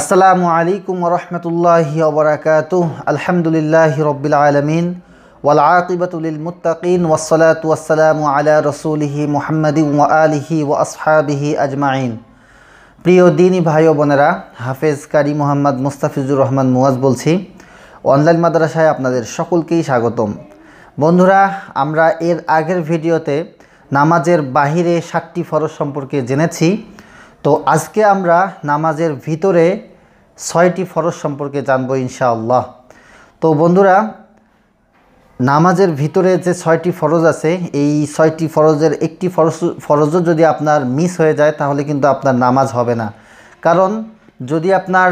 আসসালামু আলাইকুম রহমতুল্লাহি ওবরাকাত আলহামদুলিল্লাহ রবিল আলমিন ওয়াল আকিবাতুল মুতাকিন ওসলাত ওয়াসালাম আলা রসুলিহি মোহাম্মদ আলিহি ও আসহাবিহি আজমাইন প্রিয় দিনী ভাই ও বোনেরা হাফেজ কারি মোহাম্মদ মুস্তাফিজুর রহমান মুয়াজ বলছি অনলাইন মাদ্রাসায় আপনাদের সকলকেই স্বাগতম বন্ধুরা আমরা এর আগের ভিডিওতে নামাজের বাহিরে সাতটি ফরজ সম্পর্কে জেনেছি তো আজকে আমরা নামাজের ভিতরে ছয়টি ফরজ সম্পর্কে জানব ইনশাআল্লাহ তো বন্ধুরা নামাজের ভিতরে যে ছয়টি ফরজ আছে এই ছয়টি ফরজের একটি ফরজ ফরজও যদি আপনার মিস হয়ে যায় তাহলে কিন্তু আপনার নামাজ হবে না কারণ যদি আপনার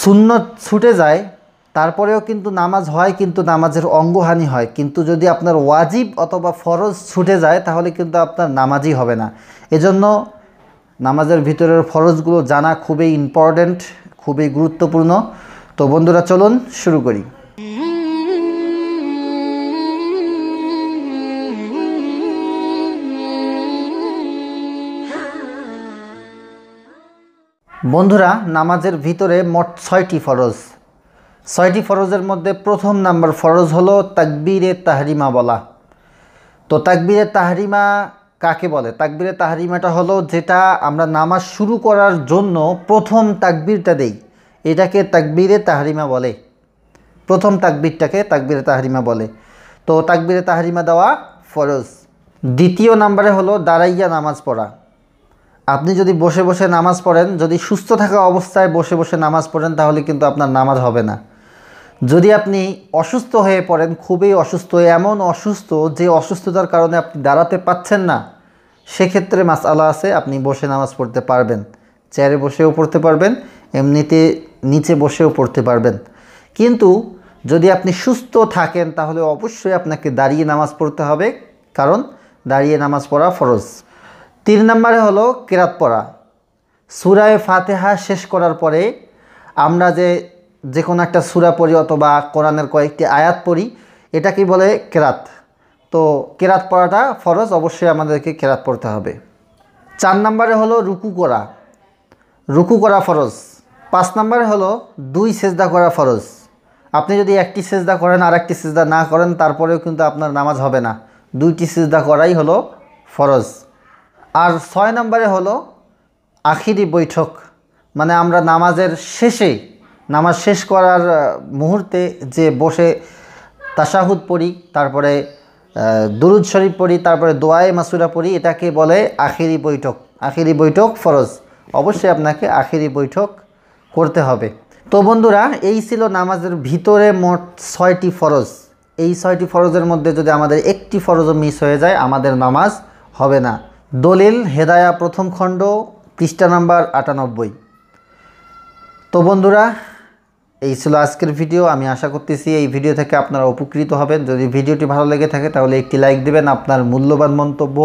শূন্য ছুটে যায় তারপরেও কিন্তু নামাজ হয় কিন্তু নামাজের অঙ্গহানি হয় কিন্তু যদি আপনার ওয়াজিব অথবা ফরজ ছুটে যায় তাহলে কিন্তু আপনার নামাজই হবে না এজন্য নামাজের ভিতরের ফরজগুলো জানা খুবই ইম্পর্ট্যান্ট খুবই গুরুত্বপূর্ণ তো বন্ধুরা চলুন শুরু করি বন্ধুরা নামাজের ভিতরে মোট ছয়টি ফরজ ছয়টি ফরজের মধ্যে প্রথম নাম্বার ফরজ হলো তাকবীরে তাহরিমা বলা তো তাকবীরে তাহরিমা কাকে বলে তাকবিরে তাহারিমাটা হলো যেটা আমরা নামাজ শুরু করার জন্য প্রথম তাকবিরটা দেই এটাকে তাকবিরে তাহারিমা বলে প্রথম তাকবিরটাকে তাকবিরে তাহারিমা বলে তো তাকবিরে তাহারিমা দেওয়া ফরজ দ্বিতীয় নাম্বারে হলো দাঁড়াইয়া নামাজ পড়া আপনি যদি বসে বসে নামাজ পড়েন যদি সুস্থ থাকা অবস্থায় বসে বসে নামাজ পড়েন তাহলে কিন্তু আপনার নামাজ হবে না যদি আপনি অসুস্থ হয়ে পড়েন খুবই অসুস্থ এমন অসুস্থ যে অসুস্থতার কারণে আপনি দাঁড়াতে পাচ্ছেন না সেক্ষেত্রে আলা আছে আপনি বসে নামাজ পড়তে পারবেন চেয়ারে বসেও পড়তে পারবেন এমনিতে নিচে বসেও পড়তে পারবেন কিন্তু যদি আপনি সুস্থ থাকেন তাহলে অবশ্যই আপনাকে দাঁড়িয়ে নামাজ পড়তে হবে কারণ দাঁড়িয়ে নামাজ পড়া ফরজ তিন নম্বরে হলো কেরাত পড়া সুরায় ফাতেহা শেষ করার পরে আমরা যে যে কোনো একটা সুরা পড়ি অথবা কোরআনের কয়েকটি আয়াত পড়ি কি বলে কেরাত তো কেরাত পড়াটা ফরজ অবশ্যই আমাদেরকে কেরাত পড়তে হবে চার নম্বরে হলো রুকু করা রুকু করা ফরজ পাঁচ নম্বরে হলো দুই সেজদা করা ফরজ আপনি যদি একটি সেজদা করেন আর একটি সেজদা না করেন তারপরেও কিন্তু আপনার নামাজ হবে না দুইটি সেজদা করাই হলো ফরজ আর ছয় নম্বরে হলো আখিরি বৈঠক মানে আমরা নামাজের শেষে নামাজ শেষ করার মুহূর্তে যে বসে তাসাহুদ পড়ি তারপরে দুরুদ শরীফ পড়ি তারপরে দোয়ায় মাসুরা পড়ি এটাকে বলে আখেরি বৈঠক আখেরি বৈঠক ফরজ অবশ্যই আপনাকে আখেরি বৈঠক করতে হবে তো বন্ধুরা এই ছিল নামাজের ভিতরে মোট ছয়টি ফরজ এই ছয়টি ফরজের মধ্যে যদি আমাদের একটি ফরজও মিস হয়ে যায় আমাদের নামাজ হবে না দলিল হেদায়া প্রথম খণ্ড পৃষ্ঠা নাম্বার আটানব্বই তো বন্ধুরা এই ছিল আজকের ভিডিও আমি আশা করতেছি এই ভিডিও থেকে আপনারা উপকৃত হবেন যদি ভিডিওটি ভালো লেগে থাকে তাহলে একটি লাইক দেবেন আপনার মূল্যবান মন্তব্য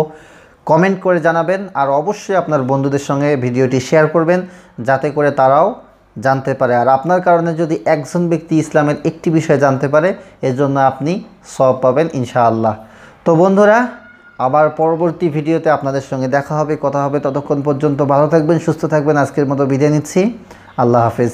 কমেন্ট করে জানাবেন আর অবশ্যই আপনার বন্ধুদের সঙ্গে ভিডিওটি শেয়ার করবেন যাতে করে তারাও জানতে পারে আর আপনার কারণে যদি একজন ব্যক্তি ইসলামের একটি বিষয় জানতে পারে এজন্য আপনি সব পাবেন ইনশাআল্লাহ তো বন্ধুরা আবার পরবর্তী ভিডিওতে আপনাদের সঙ্গে দেখা হবে কথা হবে ততক্ষণ পর্যন্ত ভালো থাকবেন সুস্থ থাকবেন আজকের মতো বিদায় নিচ্ছি আল্লাহ হাফিজ